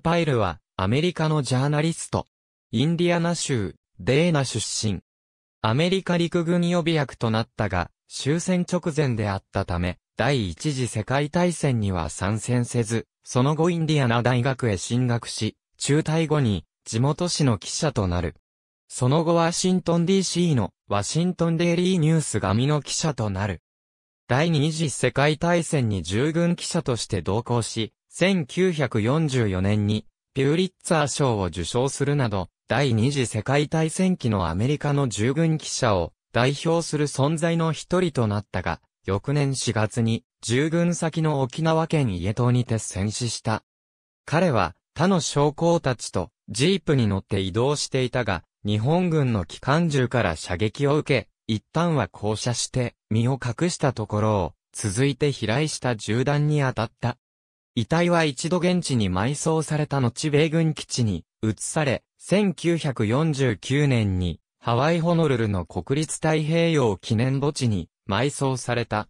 パイルは、アメリカのジャーナリスト。インディアナ州、デーナ出身。アメリカ陸軍予備役となったが、終戦直前であったため、第一次世界大戦には参戦せず、その後インディアナ大学へ進学し、中退後に地元紙の記者となる。その後ワシントン DC のワシントンデイリーニュース紙の記者となる。第二次世界大戦に従軍記者として同行し、1944年にピューリッツァー賞を受賞するなど、第二次世界大戦期のアメリカの従軍記者を代表する存在の一人となったが、翌年4月に従軍先の沖縄県家島にて戦死した。彼は他の将校たちとジープに乗って移動していたが、日本軍の機関銃から射撃を受け、一旦は降車して身を隠したところを、続いて飛来した銃弾に当たった。遺体は一度現地に埋葬された後米軍基地に移され、1949年にハワイホノルルの国立太平洋記念墓地に埋葬された。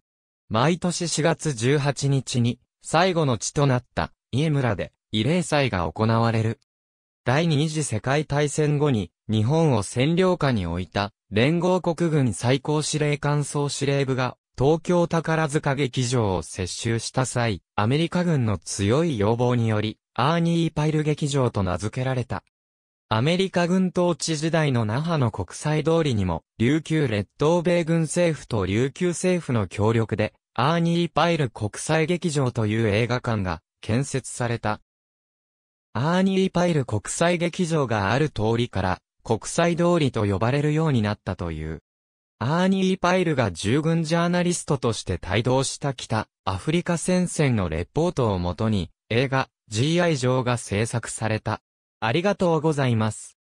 毎年4月18日に最後の地となった家村で慰霊祭が行われる。第二次世界大戦後に日本を占領下に置いた連合国軍最高司令官総司令部が東京宝塚劇場を接収した際、アメリカ軍の強い要望により、アーニー・パイル劇場と名付けられた。アメリカ軍統治時代の那覇の国際通りにも、琉球列島米軍政府と琉球政府の協力で、アーニー・パイル国際劇場という映画館が建設された。アーニー・パイル国際劇場がある通りから、国際通りと呼ばれるようになったという。アーニー・パイルが従軍ジャーナリストとして帯同した北アフリカ戦線のレポートをもとに映画 G.I. 上が制作された。ありがとうございます。